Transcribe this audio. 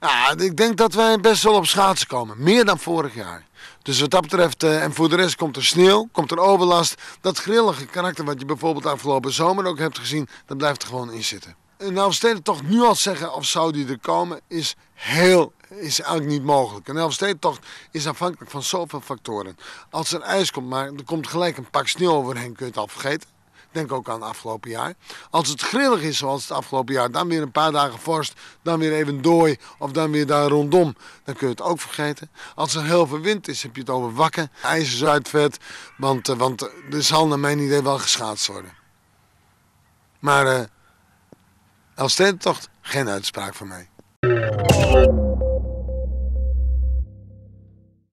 Nou, ik denk dat wij best wel op schaatsen komen. Meer dan vorig jaar. Dus wat dat betreft, eh, en voor de rest komt er sneeuw, komt er overlast. Dat grillige karakter wat je bijvoorbeeld afgelopen zomer ook hebt gezien, dat blijft er gewoon in zitten. Een nou, elfstedentocht toch nu al zeggen of zou die er komen, is heel, is eigenlijk niet mogelijk. Een elfstedentocht is afhankelijk van zoveel factoren. Als er ijs komt, maar er komt gelijk een pak sneeuw overheen, kun je het al vergeten. Denk ook aan het afgelopen jaar. Als het grillig is zoals het afgelopen jaar, dan weer een paar dagen vorst, dan weer even dooi of dan weer daar rondom. Dan kun je het ook vergeten. Als er heel veel wind is, heb je het over wakken, ijzerzuidvet. Want, eh, want er eh, zal naar mijn idee wel geschaatst worden. Maar uh, eh, als toch, geen uitspraak van mij.